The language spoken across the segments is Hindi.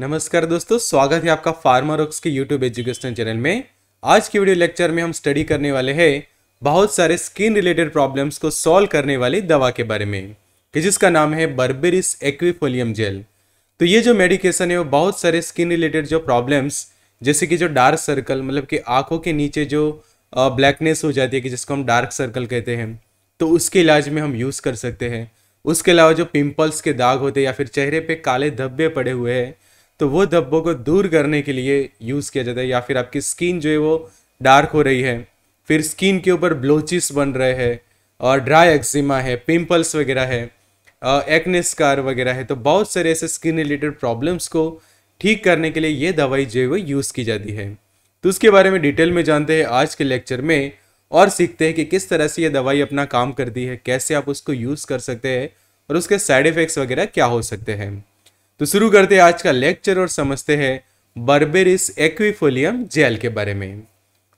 नमस्कार दोस्तों स्वागत है आपका ऑक्स के यूट्यूब एजुकेशन चैनल में आज की वीडियो लेक्चर में हम स्टडी करने वाले हैं बहुत सारे स्किन रिलेटेड प्रॉब्लम्स को सॉल्व करने वाली दवा के बारे में कि जिसका नाम है बर्बेरिस एक्विफोलियम जेल तो ये जो मेडिकेशन है वो बहुत सारे स्किन रिलेटेड जो प्रॉब्लम्स जैसे कि जो डार्क सर्कल मतलब कि आँखों के नीचे जो ब्लैकनेस हो जाती है कि जिसको हम डार्क सर्कल कहते हैं तो उसके इलाज में हम यूज़ कर सकते हैं उसके अलावा जो पिंपल्स के दाग होते हैं या फिर चेहरे पे काले धब्बे पड़े हुए हैं तो वो धब्बों को दूर करने के लिए यूज़ किया जाता है या फिर आपकी स्किन जो है वो डार्क हो रही है फिर स्किन के ऊपर ब्लोचिस बन रहे हैं और ड्राई एक्जिमा है पिंपल्स वगैरह है एक्ने स्कार वगैरह है तो बहुत सारे ऐसे स्किन रिलेटेड प्रॉब्लम्स को ठीक करने के लिए ये दवाई जो है वो यूज़ की जाती है तो उसके बारे में डिटेल में जानते हैं आज के लेक्चर में और सीखते हैं कि किस तरह से ये दवाई अपना काम करती है कैसे आप उसको यूज़ कर सकते हैं और उसके साइड इफ़ेक्ट्स वगैरह क्या हो सकते हैं तो शुरू करते हैं आज का लेक्चर और समझते हैं बर्बेरिस एक्विफोलियम जेल के बारे में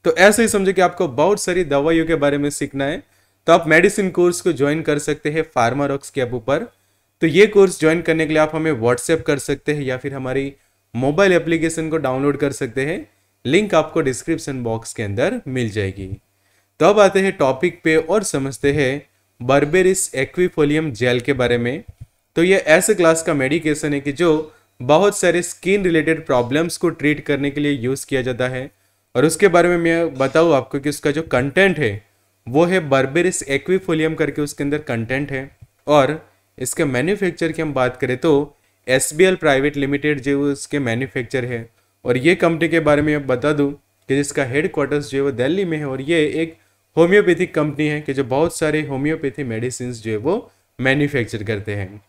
तो ऐसे ही समझो कि आपको बहुत सारी दवाइयों के बारे में सीखना है तो आप मेडिसिन कोर्स को ज्वाइन कर सकते हैं फार्मारॉक्स के ऐप ऊपर तो ये कोर्स ज्वाइन करने के लिए आप हमें व्हाट्सएप कर सकते हैं या फिर हमारी मोबाइल एप्लीकेशन को डाउनलोड कर सकते हैं लिंक आपको डिस्क्रिप्शन बॉक्स के अंदर मिल जाएगी तो अब आते हैं टॉपिक पे और समझते हैं बर्बेरिस एक्विफोलियम जेल के बारे में तो ये ऐसे क्लास का मेडिकेशन है कि जो बहुत सारे स्किन रिलेटेड प्रॉब्लम्स को ट्रीट करने के लिए यूज़ किया जाता है और उसके बारे में मैं बताऊँ आपको कि उसका जो कंटेंट है वो है बर्बेरिस एक्विफोलियम करके उसके अंदर कंटेंट है और इसके मैन्युफैक्चर की हम बात करें तो एस प्राइवेट लिमिटेड जो उसके मैन्युफैक्चर है और ये कंपनी के बारे में बता दूँ कि जिसका हेड क्वार्टर्स जो है वो दिल्ली में है और ये एक होम्योपैथिक कंपनी है कि जो बहुत सारे होम्योपैथी मेडिसिन जो है वो मैन्युफैक्चर करते हैं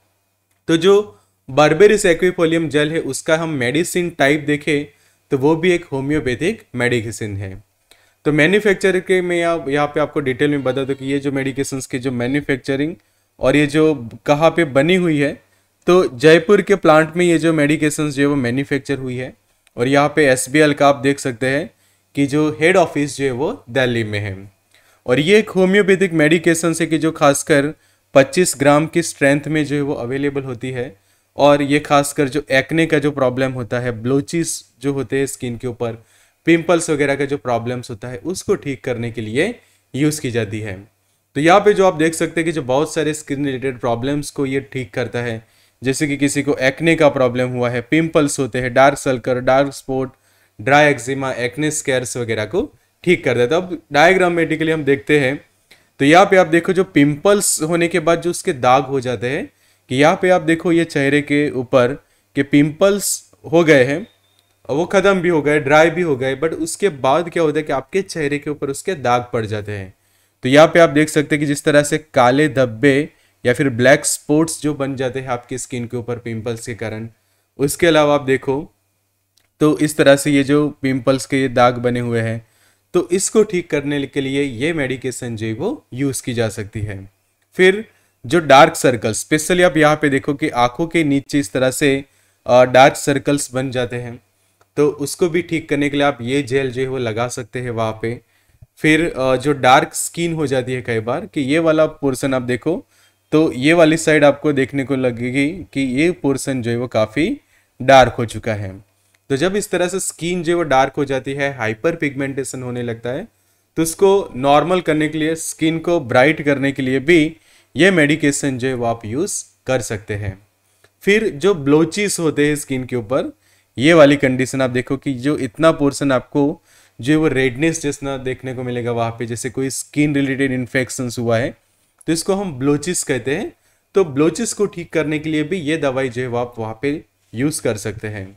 तो जो बर्बेरिस एक्विपोलियम जल है उसका हम मेडिसिन टाइप देखें तो वो भी एक होम्योपैथिक मेडिसिन है तो मैन्युफैक्चर के मैं यहाँ यहाँ पे आपको डिटेल में बता दूँ कि ये जो मेडिकेशन की जो मैन्युफैक्चरिंग और ये जो कहाँ पे बनी हुई है तो जयपुर के प्लांट में ये जो मेडिकेशन जो है वो मैन्युफैक्चर हुई है और यहाँ पे एस का आप देख सकते हैं कि जो हेड ऑफिस जो है वो दिल्ली में है और ये एक होम्योपैथिक मेडिकेशन है कि जो खासकर 25 ग्राम की स्ट्रेंथ में जो है वो अवेलेबल होती है और ये खासकर जो एक्ने का जो प्रॉब्लम होता है ब्लोचिस जो होते हैं स्किन के ऊपर पिंपल्स वगैरह का जो प्रॉब्लम्स होता है उसको ठीक करने के लिए यूज़ की जाती है तो यहाँ पे जो आप देख सकते हैं कि जो बहुत सारे स्किन रिलेटेड प्रॉब्लम्स को ये ठीक करता है जैसे कि किसी को एक्ने का प्रॉब्लम हुआ है पिंपल्स होते हैं dark circle dark spot dry eczema acne scars वगैरह को ठीक कर देता है तो अब डायग्रामेटिकली हम देखते हैं तो यहाँ पे आप देखो जो पिंपल्स होने के बाद जो उसके दाग हो जाते हैं कि यहाँ पे आप देखो ये चेहरे के ऊपर के पिंपल्स हो गए हैं वो ख़त्म भी हो गए ड्राई भी हो गए बट उसके बाद क्या होता है कि आपके चेहरे के ऊपर उसके दाग पड़ जाते हैं तो यहाँ पे आप देख सकते हैं कि जिस तरह से काले धब्बे या फिर ब्लैक स्पॉट्स जो बन जाते हैं आपकी स्किन के ऊपर पिंपल्स के कारण उसके अलावा आप देखो तो इस तरह से ये जो पिंपल्स के ये दाग बने हुए हैं तो इसको ठीक करने के लिए ये मेडिकेशन जो है वो यूज़ की जा सकती है फिर जो डार्क सर्कल्स स्पेशली आप यहाँ पे देखो कि आंखों के नीचे इस तरह से डार्क सर्कल्स बन जाते हैं तो उसको भी ठीक करने के लिए आप ये जेल जो है वो लगा सकते हैं वहाँ पे फिर जो डार्क स्किन हो जाती है कई बार कि ये वाला पोर्सन आप देखो तो ये वाली साइड आपको देखने को लगेगी कि ये पोर्सन जो है वो काफ़ी डार्क हो चुका है तो जब इस तरह से स्किन जो वो डार्क हो जाती है हाइपर पिगमेंटेशन होने लगता है तो उसको नॉर्मल करने के लिए स्किन को ब्राइट करने के लिए भी ये मेडिकेशन जो है वो आप यूज़ कर सकते हैं फिर जो ब्लोचिस होते हैं स्किन के ऊपर ये वाली कंडीशन आप देखो कि जो इतना पोर्सन आपको जो वो रेडनेस जैसा देखने को मिलेगा वहाँ पे जैसे कोई स्किन रिलेटेड इन्फेक्शन हुआ है तो इसको हम ब्लोचिस कहते हैं तो ब्लोचिस को ठीक करने के लिए भी ये दवाई जो है वो आप वहाँ पे यूज़ कर सकते हैं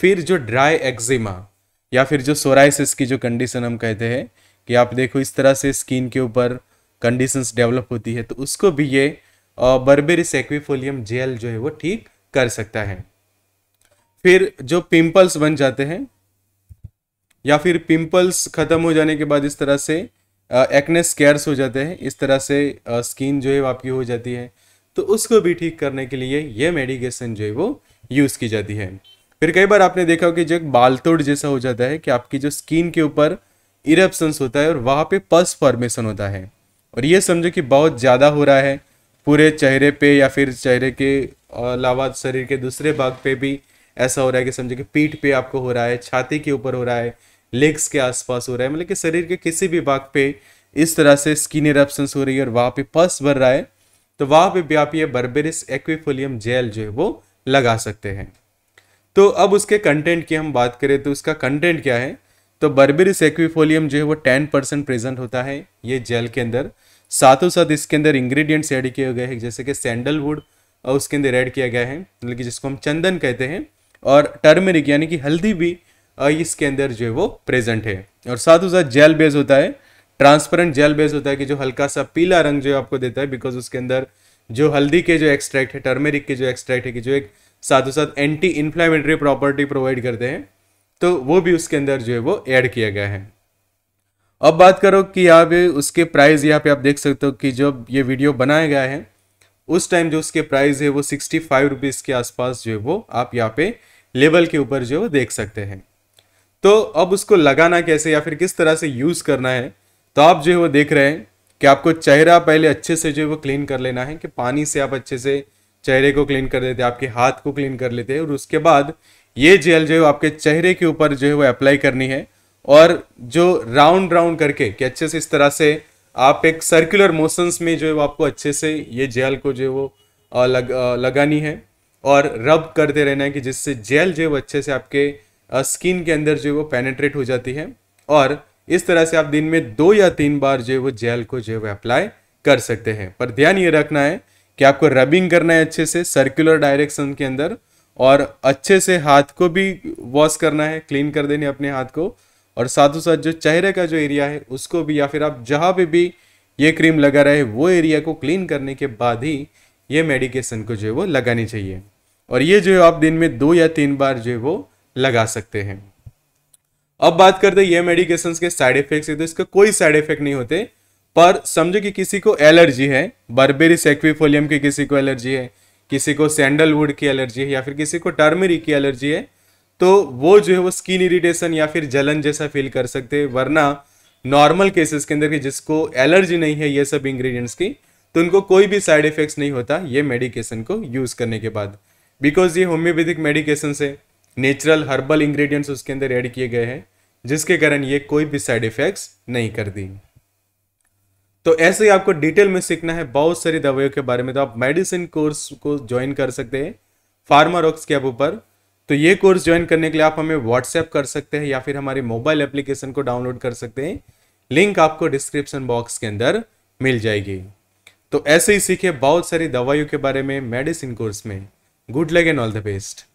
फिर जो ड्राई एक्जिमा या फिर जो सोराइसिस की जो कंडीशन हम कहते हैं कि आप देखो इस तरह से स्किन के ऊपर कंडीशंस डेवलप होती है तो उसको भी ये बर्बेरिस एक्विफोलियम जेल जो है वो ठीक कर सकता है फिर जो पिंपल्स बन जाते हैं या फिर पिंपल्स ख़त्म हो जाने के बाद इस तरह से एक्ने स्केयर्स हो जाते हैं इस तरह से स्किन जो है आपकी हो जाती है तो उसको भी ठीक करने के लिए ये मेडिकेशन जो है वो यूज़ की जाती है फिर कई बार आपने देखा हो कि जो एक बालतोड़ जैसा हो जाता है कि आपकी जो स्किन के ऊपर इरप्सन्स होता है और वहाँ पे पस फॉर्मेशन होता है और ये समझो कि बहुत ज़्यादा हो रहा है पूरे चेहरे पे या फिर चेहरे के अलावा शरीर के दूसरे भाग पे भी ऐसा हो रहा है कि समझो कि पीठ पे आपको हो रहा है छाती के ऊपर हो रहा है लेग्स के आसपास हो रहा है मतलब कि शरीर के किसी भी भाग पे इस तरह से स्किन इरप्सन्स हो रही है और वहाँ पे पस भर रहा है तो वहाँ पे भी आप ये बर्बेरिस एक्विफोलियम जेल जो है वो लगा सकते हैं तो अब उसके कंटेंट की हम बात करें तो उसका कंटेंट क्या है तो बर्बेरिस एक्विफोलियम जो है वो टेन परसेंट प्रेजेंट होता है ये जेल के अंदर साथों साथ इसके अंदर इंग्रेडिएंट्स ऐड किए गए हैं जैसे कि सैंडलवुड और उसके अंदर ऐड किया गया है मतलब कि जिसको हम चंदन कहते हैं और टर्मेरिक यानी कि हल्दी भी इसके अंदर जो है वो प्रेजेंट है और साथ साथ जेल बेस होता है ट्रांसपेरेंट जेल बेस होता है कि जो हल्का सा पीला रंग जो आपको देता है बिकॉज उसके अंदर जो हल्दी के जो एक्सट्रैक्ट है टर्मेरिक के जो एक्सट्रैक्ट है कि जो एक साथ ही साथ एंटी इन्फ्लामेटरी प्रॉपर्टी प्रोवाइड करते हैं तो वो भी उसके अंदर जो है वो ऐड किया गया है अब बात करो कि यहाँ पे उसके प्राइस यहाँ पे आप देख सकते हो कि जब ये वीडियो बनाया गया है उस टाइम जो उसके प्राइस है वो सिक्सटी फाइव रुपीज़ के आसपास जो है वो आप यहाँ पे लेवल के ऊपर जो है वो देख सकते हैं तो अब उसको लगाना कैसे या फिर किस तरह से यूज़ करना है तो आप जो है वो देख रहे हैं कि आपको चेहरा पहले अच्छे से जो है वो क्लीन कर लेना है कि पानी से आप अच्छे से चेहरे को क्लीन कर देते हैं आपके हाथ को क्लीन कर लेते हैं और उसके बाद ये जेल जो है आपके चेहरे के ऊपर जो है वो अप्लाई करनी है और जो राउंड राउंड करके कि अच्छे से इस तरह से आप एक सर्कुलर मोशंस में जो है वो आपको अच्छे से ये जेल को जो है वो लग, लगानी है और रब करते रहना है कि जिससे जेल जो है वो अच्छे से आपके स्किन के अंदर जो है वो पेनेट्रेट हो जाती है और इस तरह से आप दिन में दो या तीन बार जो है वो जेल को जो है वो अप्लाई कर सकते हैं पर ध्यान ये रखना है कि आपको रबिंग करना है अच्छे से सर्कुलर डायरेक्शन के अंदर और अच्छे से हाथ को भी वॉश करना है क्लीन कर देने अपने हाथ को और साथ ही साथ जो चेहरे का जो एरिया है उसको भी या फिर आप जहाँ पे भी ये क्रीम लगा रहे वो एरिया को क्लीन करने के बाद ही ये मेडिकेशन को जो है वो लगानी चाहिए और ये जो है आप दिन में दो या तीन बार जो है वो लगा सकते हैं अब बात करते हैं ये मेडिकेशंस के साइड इफेक्ट्स है तो इसका कोई साइड इफेक्ट नहीं होते पर समझो कि किसी को एलर्जी है बर्बेरी सेक्विफोलियम की किसी को एलर्जी है किसी को सैंडलवुड की एलर्जी है या फिर किसी को टर्मेरिक की एलर्जी है तो वो जो है वो स्किन इरिटेशन या फिर जलन जैसा फील कर सकते हैं वरना नॉर्मल केसेस के अंदर के जिसको एलर्जी नहीं है ये सब इंग्रेडिएंट्स की तो उनको कोई भी साइड इफेक्ट्स नहीं होता ये मेडिकेशन को यूज़ करने के बाद बिकॉज ये होम्योपैथिक मेडिकेशन से नेचुरल हर्बल इंग्रेडिएंट्स उसके अंदर ऐड किए गए हैं जिसके कारण ये कोई भी साइड इफेक्ट्स नहीं कर दी तो ऐसे ही आपको डिटेल में सीखना है बहुत सारी दवाइयों के बारे में तो आप मेडिसिन कोर्स को ज्वाइन कर सकते हैं फार्मारोक्स के ऊपर तो ये कोर्स ज्वाइन करने के लिए आप हमें व्हाट्सएप कर सकते हैं या फिर हमारे मोबाइल एप्लीकेशन को डाउनलोड कर सकते हैं लिंक आपको डिस्क्रिप्शन बॉक्स के अंदर मिल जाएगी तो ऐसे ही सीखे बहुत सारी दवाइयों के बारे में मेडिसिन कोर्स में good luck and all the best